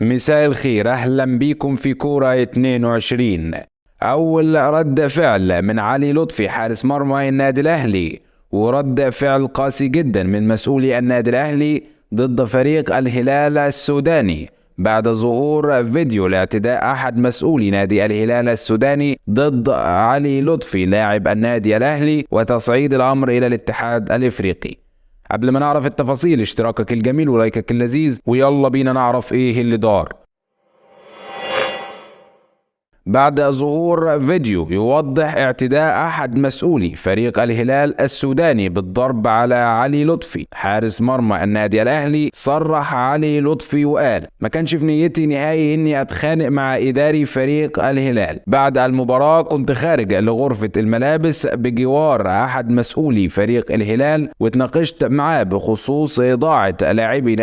مساء الخير أهلا بيكم في كورة 22 أول رد فعل من علي لطفي حارس مرمى النادي الأهلي ورد فعل قاسي جدا من مسؤولي النادي الأهلي ضد فريق الهلال السوداني بعد ظهور فيديو لاعتداء أحد مسؤولي نادي الهلال السوداني ضد علي لطفي لاعب النادي الأهلي وتصعيد الأمر إلى الاتحاد الإفريقي قبل ما نعرف التفاصيل اشتراكك الجميل ولايكك اللذيذ ويلا بينا نعرف ايه اللي دار بعد ظهور فيديو يوضح اعتداء أحد مسؤولي فريق الهلال السوداني بالضرب على علي لطفي حارس مرمى النادي الأهلي صرح علي لطفي وقال ما كانش في نيتي نهائي إني أتخانق مع إداري فريق الهلال بعد المباراة كنت خارج لغرفة الملابس بجوار أحد مسؤولي فريق الهلال واتناقشت معاه بخصوص إضاعة لاعبي